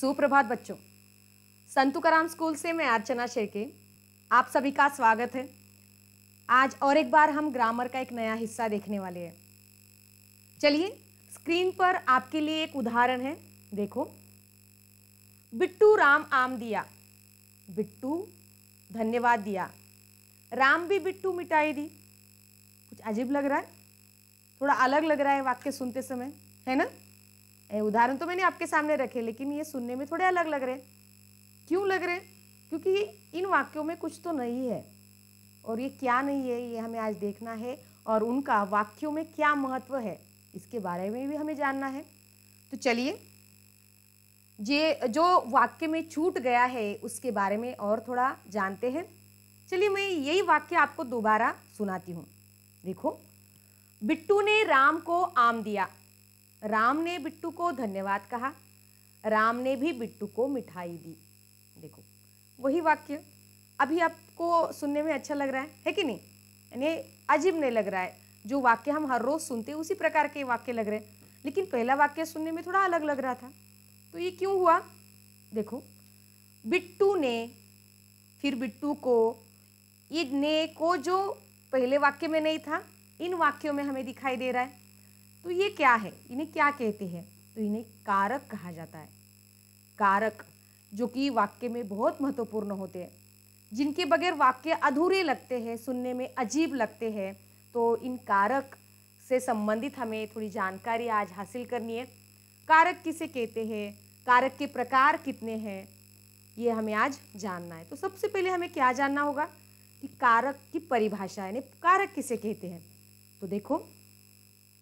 सुप्रभात बच्चों संतु कराम स्कूल से मैं अर्चना शेरके आप सभी का स्वागत है आज और एक बार हम ग्रामर का एक नया हिस्सा देखने वाले हैं चलिए स्क्रीन पर आपके लिए एक उदाहरण है देखो बिट्टू राम आम दिया बिट्टू धन्यवाद दिया राम भी बिट्टू मिठाई दी कुछ अजीब लग रहा है थोड़ा अलग लग रहा है वाक्य सुनते समय है ना उदाहरण तो मैंने आपके सामने रखे लेकिन ये सुनने में थोड़े अलग लग रहे क्यों लग रहे क्योंकि इन वाक्यों में कुछ तो नहीं है और ये क्या नहीं है ये हमें आज देखना है और उनका वाक्यों में क्या महत्व है इसके बारे में भी हमें जानना है तो चलिए ये जो वाक्य में छूट गया है उसके बारे में और थोड़ा जानते हैं चलिए मैं यही वाक्य आपको दोबारा सुनाती हूँ देखो बिट्टू ने राम को आम दिया राम ने बिट्टू को धन्यवाद कहा राम ने भी बिट्टू को मिठाई दी देखो वही वाक्य अभी आपको सुनने में अच्छा लग रहा है है कि नहीं यानी अजीब नहीं लग रहा है जो वाक्य हम हर रोज़ सुनते हैं उसी प्रकार के वाक्य लग रहे हैं लेकिन पहला वाक्य सुनने में थोड़ा अलग लग रहा था तो ये क्यों हुआ देखो बिट्टू ने फिर बिट्टू को ये ने को जो पहले वाक्य में नहीं था इन वाक्यों में हमें दिखाई दे रहा है तो ये क्या है इन्हें क्या कहते हैं तो इन्हें कारक कहा जाता है कारक जो कि वाक्य में बहुत महत्वपूर्ण होते हैं जिनके बगैर वाक्य अधूरे लगते हैं सुनने में अजीब लगते हैं तो इन कारक से संबंधित हमें थोड़ी जानकारी आज हासिल करनी है कारक किसे कहते हैं कारक के प्रकार कितने हैं ये हमें आज जानना है तो सबसे पहले हमें क्या जानना होगा कि कारक की परिभाषा यानी कारक किसे कहते हैं तो देखो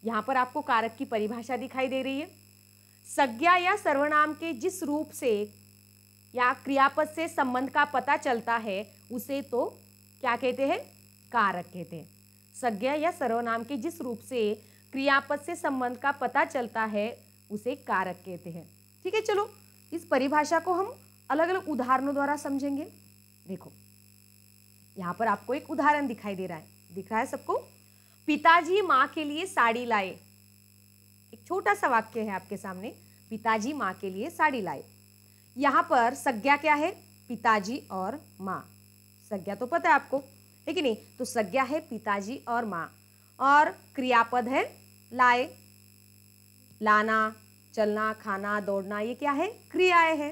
यहाँ पर आपको कारक की परिभाषा दिखाई दे रही है संज्ञा या सर्वनाम के जिस रूप से या क्रियापद से संबंध का पता चलता है उसे तो क्या कहते हैं कारक कहते हैं संज्ञा या सर्वनाम के जिस रूप से क्रियापद से संबंध का पता चलता है उसे कारक कहते हैं ठीक है चलो इस परिभाषा को हम अलग अलग उदाहरणों द्वारा समझेंगे देखो यहाँ पर आपको एक उदाहरण दिखाई दे रहा है दिख रहा है सबको पिताजी माँ के लिए साड़ी लाए एक छोटा सा वाक्य है आपके सामने पिताजी माँ के लिए साड़ी लाए यहाँ पर संज्ञा क्या है पिताजी और माँ संज्ञा तो पता है आपको है कि नहीं तो संज्ञा है पिताजी और माँ और क्रियापद है लाए लाना चलना खाना दौड़ना ये क्या है क्रियाएं है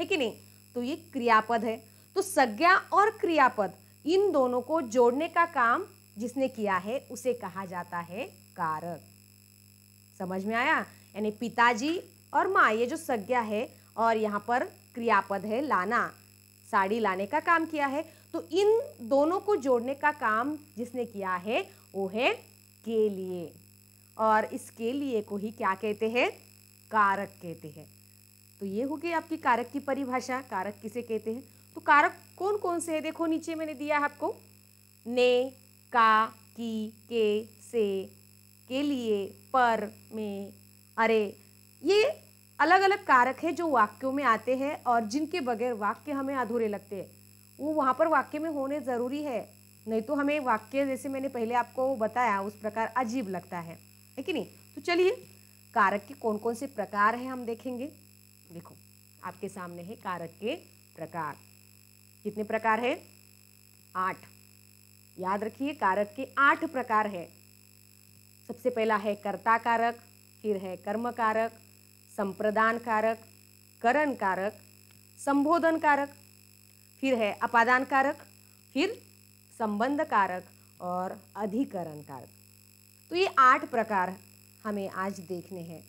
है कि नहीं तो ये क्रियापद है तो संज्ञा और क्रियापद इन दोनों को जोड़ने का काम जिसने किया है उसे कहा जाता है कारक समझ में आया यानी पिताजी और माँ ये जो संज्ञा है और यहाँ पर क्रियापद है लाना साड़ी लाने का काम किया है तो इन दोनों को जोड़ने का काम जिसने किया है वो है के लिए और इसके लिए को ही क्या कहते हैं कारक कहते हैं तो ये हो गई आपकी कारक की परिभाषा कारक किसे कहते हैं तो कारक कौन कौन से है देखो नीचे मैंने दिया है आपको ने का की के से के लिए पर में अरे ये अलग अलग कारक है जो वाक्यों में आते हैं और जिनके बगैर वाक्य हमें अधूरे लगते हैं वो वहाँ पर वाक्य में होने ज़रूरी है नहीं तो हमें वाक्य जैसे मैंने पहले आपको बताया उस प्रकार अजीब लगता है है कि नहीं तो चलिए कारक के कौन कौन से प्रकार हैं हम देखेंगे देखो आपके सामने है कारक के प्रकार कितने प्रकार है आठ याद रखिए कारक के आठ प्रकार है सबसे पहला है कर्ता कारक फिर है कर्म कारक संप्रदान कारक करण कारक संबोधन कारक फिर है अपादान कारक फिर संबंध कारक और अधिकरण कारक तो ये आठ प्रकार हमें आज देखने हैं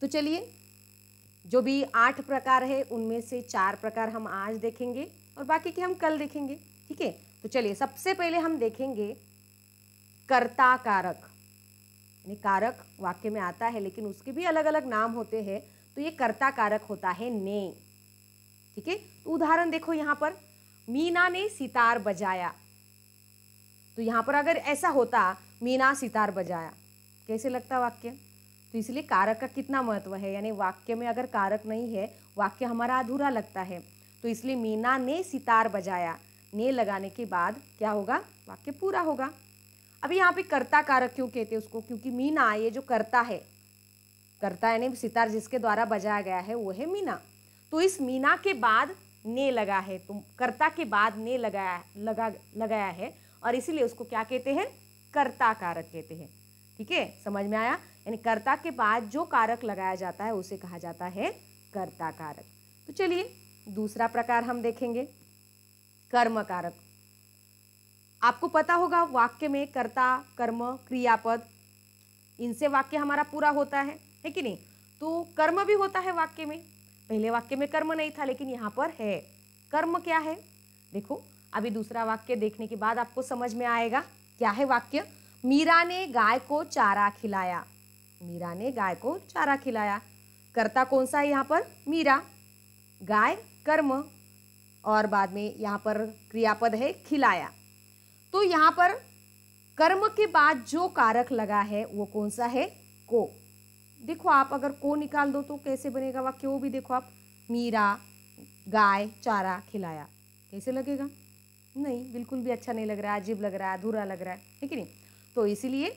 तो चलिए जो भी आठ प्रकार है उनमें से चार प्रकार हम आज देखेंगे और बाकी के हम कल देखेंगे ठीक है तो चलिए सबसे पहले हम देखेंगे कर्ता कारक यानी कारक वाक्य में आता है लेकिन उसके भी अलग अलग नाम होते हैं तो ये कर्ता कारक होता है ने ठीक है तो उदाहरण देखो यहाँ पर मीना ने सितार बजाया तो यहां पर अगर ऐसा होता मीना सितार बजाया कैसे लगता वाक्य तो इसलिए कारक का कितना महत्व है यानी वाक्य में अगर कारक नहीं है वाक्य हमारा अधूरा लगता है तो इसलिए मीना ने सितार बजाया ने लगाने के बाद क्या होगा वाक्य पूरा होगा अभी यहाँ पे कर्ता कारक क्यों कहते हैं उसको क्योंकि मीना ये जो कर्ता है कर्ता यानी सितार जिसके द्वारा बजाया गया है वो है मीना तो इस मीना के बाद ने लगा है तो कर्ता के बाद ने लगाया लगा लगाया है और इसीलिए उसको क्या कहते हैं कर्ता कारक कहते हैं ठीक है समझ में आया यानी कर्ता के बाद जो कारक लगाया जाता है उसे कहा जाता है कर्ता कारक तो चलिए दूसरा प्रकार हम देखेंगे कर्म कारक आपको पता होगा वाक्य में कर्ता कर्म क्रियापद इनसे वाक्य हमारा पूरा होता है है कि नहीं तो कर्म भी होता है वाक्य में पहले वाक्य में कर्म नहीं था लेकिन यहाँ पर है कर्म क्या है देखो अभी दूसरा वाक्य देखने के बाद आपको समझ में आएगा क्या है वाक्य मीरा ने गाय को चारा खिलाया मीरा ने गाय को चारा खिलाया कर्ता कौन सा है यहाँ पर मीरा गाय कर्म और बाद में यहाँ पर क्रियापद है खिलाया तो यहाँ पर कर्म के बाद जो कारक लगा है वो कौन सा है को देखो आप अगर को निकाल दो तो कैसे बनेगा वाक्य वो भी देखो आप मीरा गाय चारा खिलाया कैसे लगेगा नहीं बिल्कुल भी अच्छा नहीं लग रहा अजीब लग रहा है अधूरा लग रहा है ठीक है नहीं तो इसीलिए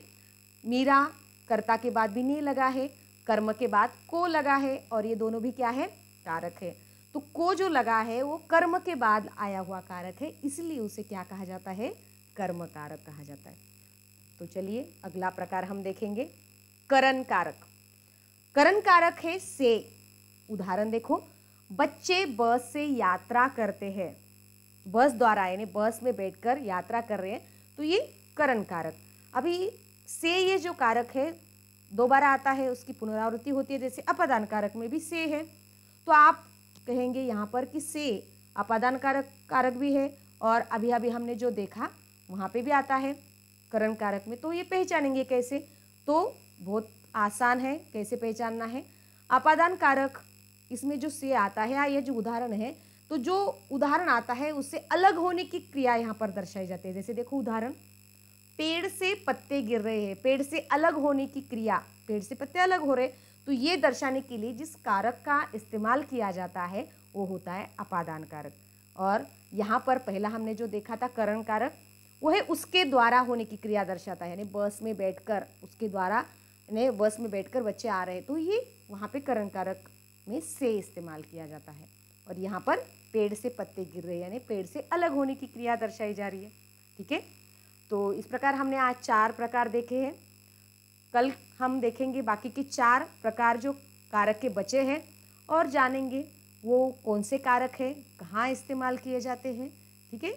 मीरा कर्ता के बाद भी नहीं लगा है कर्म के बाद को लगा है और ये दोनों भी क्या है कारक है तो को जो लगा है वो कर्म के बाद आया हुआ कारक है इसलिए उसे क्या कहा जाता है कर्म कारक कहा जाता है तो चलिए अगला प्रकार हम देखेंगे करण कारक करण कारक है से उदाहरण देखो बच्चे बस से यात्रा करते हैं बस द्वारा यानी बस में बैठकर यात्रा कर रहे हैं तो ये करण कारक अभी से ये जो कारक है दोबारा आता है उसकी पुनरावृत्ति होती है जैसे अपदान कारक में भी से है तो आप कहेंगे यहाँ पर कि से अपादान कारक कारक भी है और अभी अभी हमने जो देखा वहाँ पे भी आता है करण कारक में तो ये पहचानेंगे कैसे तो बहुत आसान है कैसे पहचानना है अपादान कारक इसमें जो से आता है या ये जो उदाहरण है तो जो उदाहरण आता है उससे अलग होने की क्रिया यहाँ पर दर्शाई जाती है जैसे देखो उदाहरण पेड़ से पत्ते गिर रहे हैं पेड़ से अलग होने की क्रिया पेड़ से पत्ते अलग हो रहे तो ये दर्शाने के लिए जिस कारक का इस्तेमाल किया जाता है वो होता है अपादान कारक और यहाँ पर पहला हमने जो देखा था करण कारक वो है उसके द्वारा होने की क्रिया दर्शाता है यानी बस में बैठकर उसके द्वारा यानी बस में बैठकर बच्चे आ रहे तो ये वहाँ पे करण कारक में से इस्तेमाल किया जाता है और यहाँ पर पेड़ से पत्ते गिर रहे यानी पेड़ से अलग होने की क्रिया दर्शाई जा रही है ठीक है तो इस प्रकार हमने आज चार प्रकार देखे हैं कल हम देखेंगे बाकी के चार प्रकार जो कारक के बचे हैं और जानेंगे वो कौन से कारक हैं कहाँ इस्तेमाल किए जाते हैं ठीक है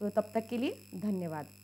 तो तब तक के लिए धन्यवाद